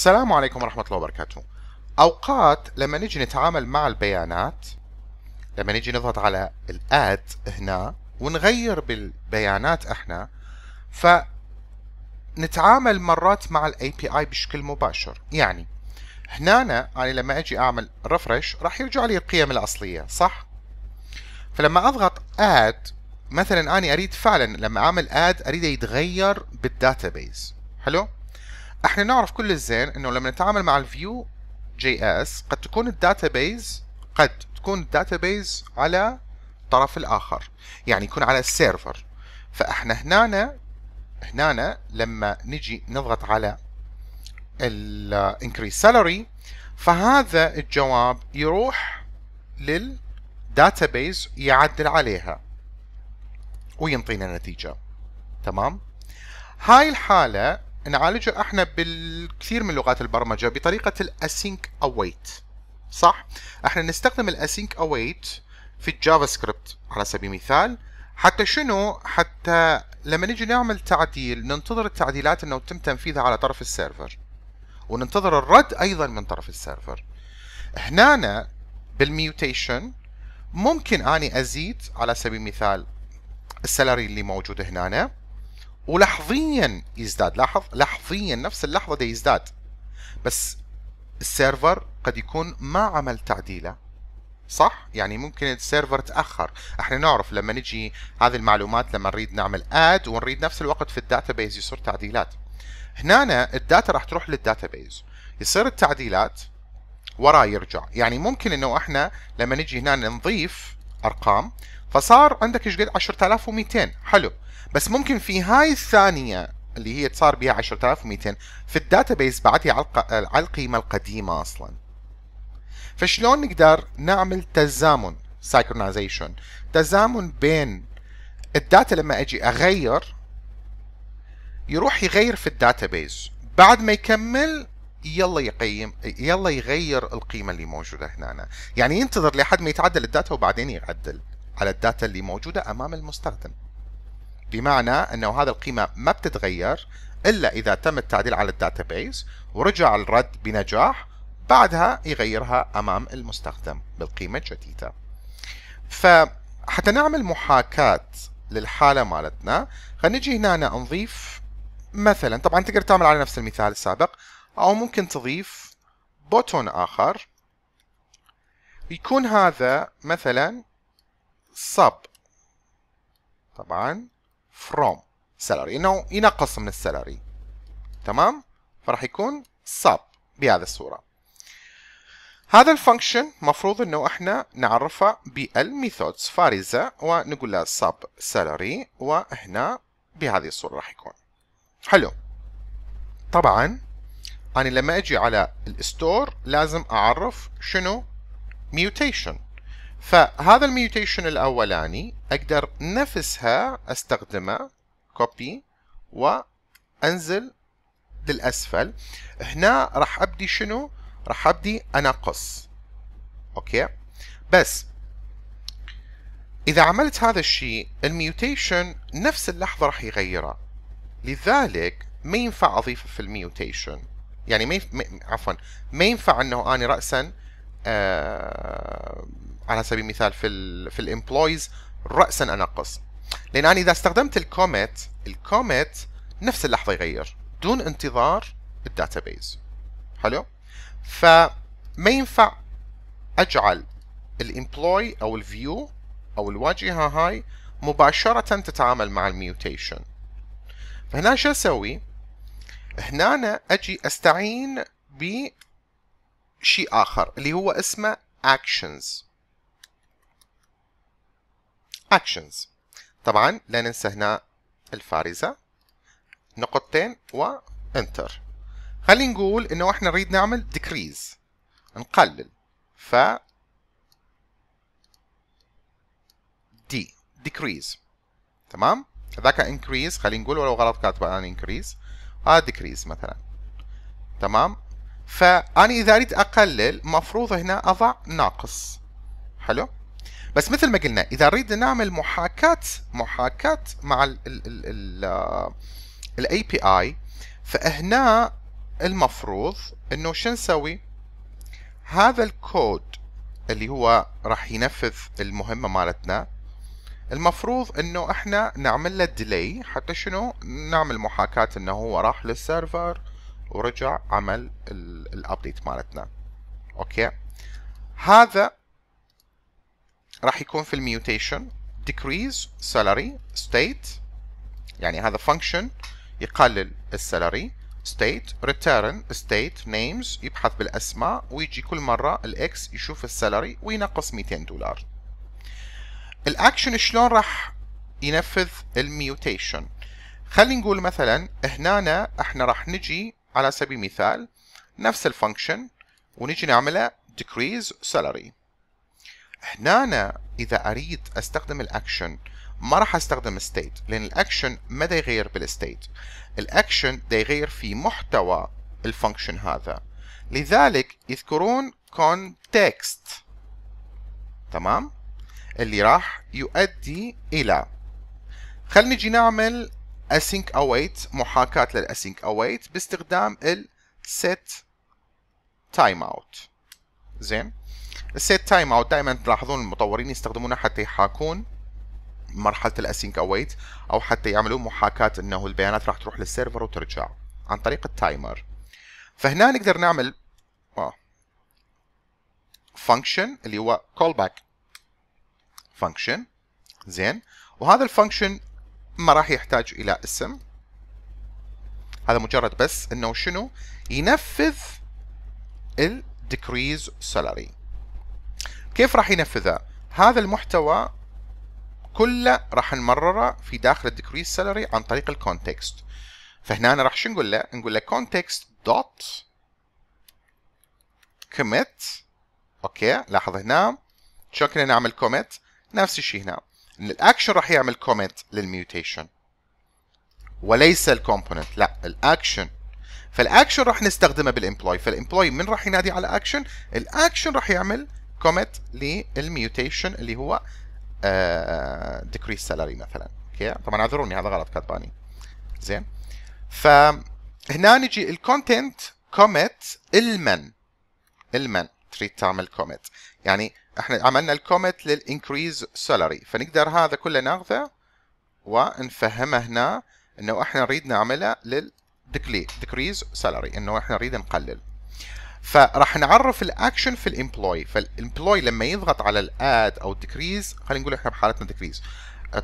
السلام عليكم ورحمة الله وبركاته أوقات لما نجي نتعامل مع البيانات لما نجي نضغط على الاد هنا ونغير بالبيانات احنا فنتعامل مرات مع الاي بي اي بشكل مباشر يعني هنا أنا يعني لما اجي اعمل ريفرش راح يرجع لي القيم الاصليه صح فلما اضغط اد مثلا اني اريد فعلا لما اعمل اد اريده يتغير بالداتابيز حلو احنا نعرف كل الزين انه لما نتعامل مع الفيو جي اس قد تكون الداتابيز قد تكون الداتابيز على الطرف الاخر يعني يكون على السيرفر فاحنا هنا هنا لما نجي نضغط على الانكريس سالري فهذا الجواب يروح للداتابيز يعدل عليها وينطينا نتيجة تمام هاي الحالة نعالجه احنا بالكثير من لغات البرمجه بطريقه الاسينك اويت صح احنا نستخدم الاسينك اويت في الجافا سكريبت على سبيل المثال حتى شنو حتى لما نجي نعمل تعديل ننتظر التعديلات انه تم تنفيذها على طرف السيرفر وننتظر الرد ايضا من طرف السيرفر هنا بالميوتيشن ممكن اني ازيد على سبيل المثال السالري اللي موجود هنا ولحظيا يزداد لاحظ لحظيا نفس اللحظه ده يزداد بس السيرفر قد يكون ما عمل تعديله صح يعني ممكن السيرفر تاخر احنا نعرف لما نجي هذه المعلومات لما نريد نعمل اد ونريد نفس الوقت في الداتابيز يصير تعديلات هنا الداتا راح تروح للداتابيز يصير التعديلات وراه يرجع يعني ممكن انه احنا لما نجي هنا نضيف ارقام فصار عندك ايش قد 10200 حلو بس ممكن في هاي الثانيه اللي هي صار بها 10200 في الداتا بعدها على على القيمه القديمه اصلا فشلون نقدر نعمل تزامن سايكرونايزيشن تزامن بين الداتا لما اجي اغير يروح يغير في الداتا بيس بعد ما يكمل يلا يقيم يلا يغير القيمه اللي موجوده هنا يعني ينتظر لحد ما يتعدل الداتا وبعدين يعدل على الداتا اللي موجوده امام المستخدم بمعنى انه هذه القيمه ما بتتغير الا اذا تم التعديل على الداتابيس ورجع الرد بنجاح بعدها يغيرها امام المستخدم بالقيمه الجديده فحتى نعمل محاكاه للحاله مالتنا خلينا نجي هنا نضيف مثلا طبعا تقدر تعمل على نفس المثال السابق أو ممكن تضيف بوتون آخر يكون هذا مثلا sub طبعا from salary انه ينقص من السالري تمام فراح يكون sub بهذه الصوره هذا الفانكشن مفروض انه احنا نعرفه بالميثودز فارزه ونقول له sub salary وهنا بهذه الصوره راح يكون حلو طبعا أنا لما أجي على الستور لازم أعرف شنو ميوتيشن فهذا الميوتيشن الأولاني أقدر نفسها أستخدمه كوبي وأنزل للأسفل هنا راح أبدي شنو؟ راح أبدي أنقص أوكي بس إذا عملت هذا الشيء الميوتيشن نفس اللحظة راح يغيره لذلك ما ينفع أضيفه في الميوتيشن يعني ما عفوا ما ينفع انه اني راسا آه على سبيل المثال في الـ في الامبلويز راسا انقص لان انا اذا استخدمت الكوميت الكوميت نفس اللحظه يغير دون انتظار الداتابيز حلو فما ينفع اجعل الامبلوي او الفيو او الواجهه هاي مباشره تتعامل مع الميوتيشن فهنا شو اسوي هنا أنا أجي أستعين بشيء آخر اللي هو اسمه actions actions طبعا لا ننسى هنا الفارزة نقطتين وانتر خلينا نقول انه احنا نريد نعمل decrease نقلل ف d decrease تمام ذاك increase خلينا نقول ولو غلط كاتبه أنا increase ا decrease مثلا تمام فأنا إذا أريد أقلل مفروض هنا أضع ناقص حلو بس مثل ما قلنا إذا أريد نعمل محاكاة محاكاة مع ال ال الـ ال بي اي فهنا المفروض انه شو نسوي؟ هذا الكود اللي هو راح ينفذ المهمه مالتنا المفروض انه احنا نعمل له ديلي حتى شنو نعمل محاكاة انه هو راح للسيرفر ورجع عمل الابديت مالتنا اوكي هذا راح يكون في الميوتيشن decrease salary state يعني هذا function يقلل السالري state return state names يبحث بالاسماء ويجي كل مره الاكس يشوف السالري وينقص 200 دولار الاكشن شلون راح ينفذ الميوتيشن خلينا نقول مثلا هنا احنا راح نجي على سبيل المثال نفس الفانكشن ونجي نعمله ديكريز salary هنا اذا اريد استخدم الاكشن ما راح استخدم state لان الاكشن ما دا يغير بالستيت الاكشن دا يغير في محتوى الفانكشن هذا لذلك يذكرون context تمام اللي راح يؤدي الى خلني نجي نعمل async await محاكاة للاسينك await باستخدام ال set timeout زين ال set timeout دائما تلاحظون المطورين يستخدمونه حتى يحاكون مرحله الاسينك await او حتى يعملوا محاكاه انه البيانات راح تروح للسيرفر وترجع عن طريق التايمر فهنا نقدر نعمل آه، function اللي هو callback فانكشن زين وهذا الفانكشن ما راح يحتاج الى اسم هذا مجرد بس انه شنو ينفذ الديكريز سالاري كيف راح ينفذها هذا المحتوى كله راح نمرره في داخل الديكريز سالاري عن طريق الكونتكست فهنا راح شنو نقول له نقول له context dot commit اوكي لاحظ هنا شلون كنا نعمل كوميت نفس الشيء هنا ان الاكشن راح يعمل كومنت للميوتيشن وليس الكومبوننت لا الاكشن فالاكشن راح نستخدمه بالامبلوي فالامبلوي من راح ينادي على اكشن الاكشن راح يعمل كومنت للميوتيشن اللي هو ديكريس آه، سالاري مثلا اوكي طبعا اعذروني هذا غلط كاتباني زين فهنا نجي الكونتنت كوميت المن المن تريد تعمل كوميت يعني احنا عملنا الكومنت للانكريز سالري فنقدر هذا كله ناخذه ونفهمه هنا انه احنا نريد نعمله للديكريز سالري انه احنا نريد نقلل فراح نعرف الاكشن في الامبلوي فالامبلوي لما يضغط على الاد او الديكريز خلينا نقول احنا بحالتنا ديكريز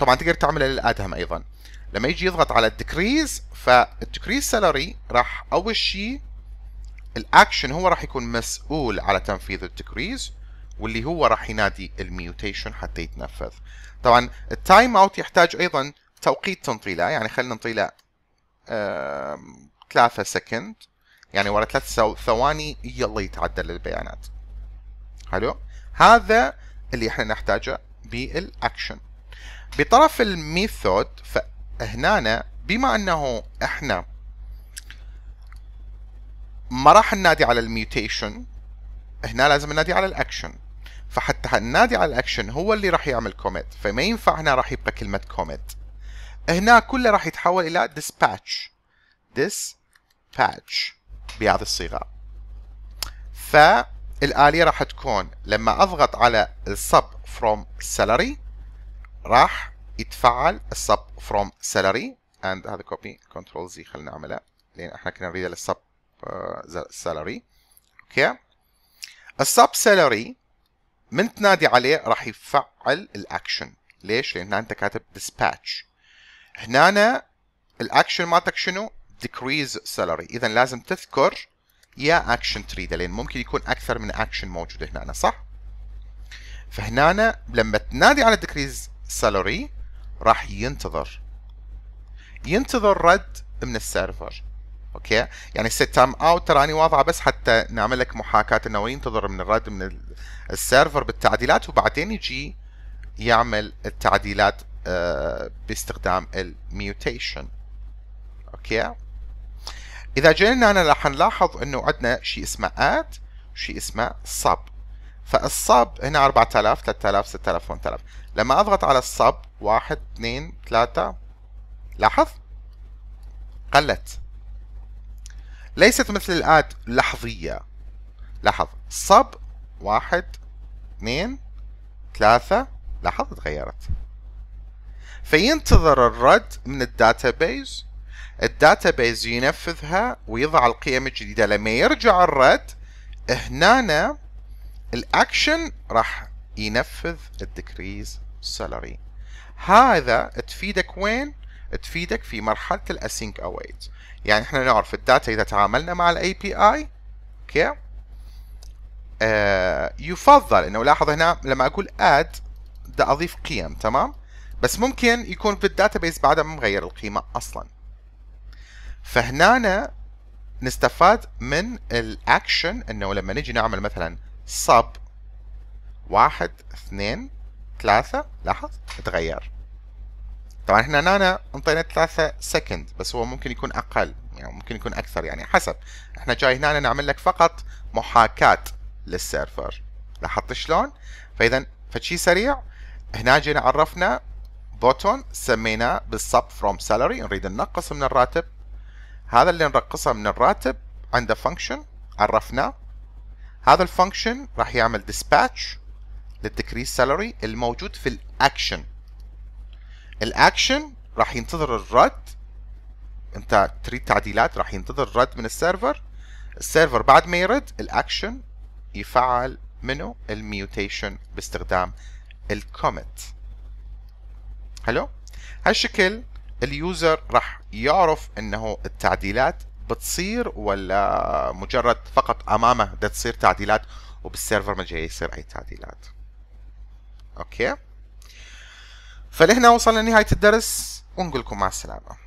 طبعا تقدر تعمله للاد هم ايضا لما يجي يضغط على الديكريز فالديكريز سالري راح اول شيء الاكشن هو راح يكون مسؤول على تنفيذ الديكريز واللي هو راح ينادي الميوتيشن حتى يتنفذ طبعا التايم اوت يحتاج ايضا توقيت تنطيله يعني خلينا نطيله 3 سكند يعني ورا ثلاث ثواني يلا يتعدل البيانات حلو هذا اللي احنا نحتاجه بالاكشن بطرف الميثود فهنا بما انه احنا ما راح ننادي على الميوتيشن هنا لازم ننادي على الاكشن فحتى ننادي على الاكشن هو اللي راح يعمل كوميت فما ينفع هنا راح يبقى كلمه كوميت هنا كله راح يتحول الى dispatch dispatch بهذه الصيغه فالاليه راح تكون لما اضغط على السب from salary راح يتفعل السب from salary and هذا كوبي كنترول زي خلينا نعمله لان احنا كنا نريد للسب آه، salary اوكي السب سالري من تنادي عليه راح يفعل الاكشن ليش لان انت كاتب ديسباتش هنا الاكشن مالتك شنو ديكريز salary اذا لازم تذكر يا اكشن تريده لان ممكن يكون اكثر من اكشن موجود هنا أنا صح فهنا لما تنادي على ديكريز salary راح ينتظر ينتظر رد من السيرفر اوكي يعني السيت تايم اوت تراني واضعه بس حتى نعمل لك محاكاه انه ينتظر من الرد من السيرفر بالتعديلات وبعدين يجي يعمل التعديلات آه، باستخدام الميوتيشن اوكي اذا جينا هنا راح نلاحظ انه عندنا شيء اسمه اد وشيء اسمه صب فالصب هنا 4000 3000 6000 8000 لما اضغط على الصب 1 2 3 لاحظ قلت ليست مثل الآت لحظية لاحظ صب واحد اثنين ثلاثة لاحظ تغيرت فينتظر الرد من الداتابيز الداتابيز ينفذها ويضع القيم الجديدة لما يرجع الرد هنا الاكشن راح ينفذ الديكريز سالري هذا تفيدك وين تفيدك في مرحله الاسينك await يعني احنا نعرف الداتا اذا تعاملنا مع الاي بي اي اوكي يفضل انه لاحظ هنا لما اقول اد بدي اضيف قيم تمام بس ممكن يكون في بيس بعدها مغير القيمه اصلا فهنا نستفاد من الاكشن انه لما نجي نعمل مثلا sub واحد اثنين ثلاثة لاحظ تغير طبعا احنا هنا انطينا 3 سكند بس هو ممكن يكون اقل يعني ممكن يكون اكثر يعني حسب احنا جاي هنا نعمل لك فقط محاكاه للسيرفر لاحظت شلون فاذا فشي سريع هنا جينا عرفنا بوتون سميناه بالسب فروم سالري نريد ننقص من الراتب هذا اللي ننقصه من الراتب عنده فانكشن عرفناه هذا الفانكشن راح يعمل ديسباتش للديكريس سالري الموجود في الاكشن الاكشن راح ينتظر الرد انت تريد تعديلات راح ينتظر الرد من السيرفر السيرفر بعد ما يرد الاكشن يفعل منه الميوتيشن باستخدام الكوميت حلو هالشكل اليوزر راح يعرف انه التعديلات بتصير ولا مجرد فقط امامه ده تصير تعديلات وبالسيرفر ما جاي يصير اي تعديلات اوكي فلهنا وصلنا لنهايه الدرس ونقول لكم مع السلامه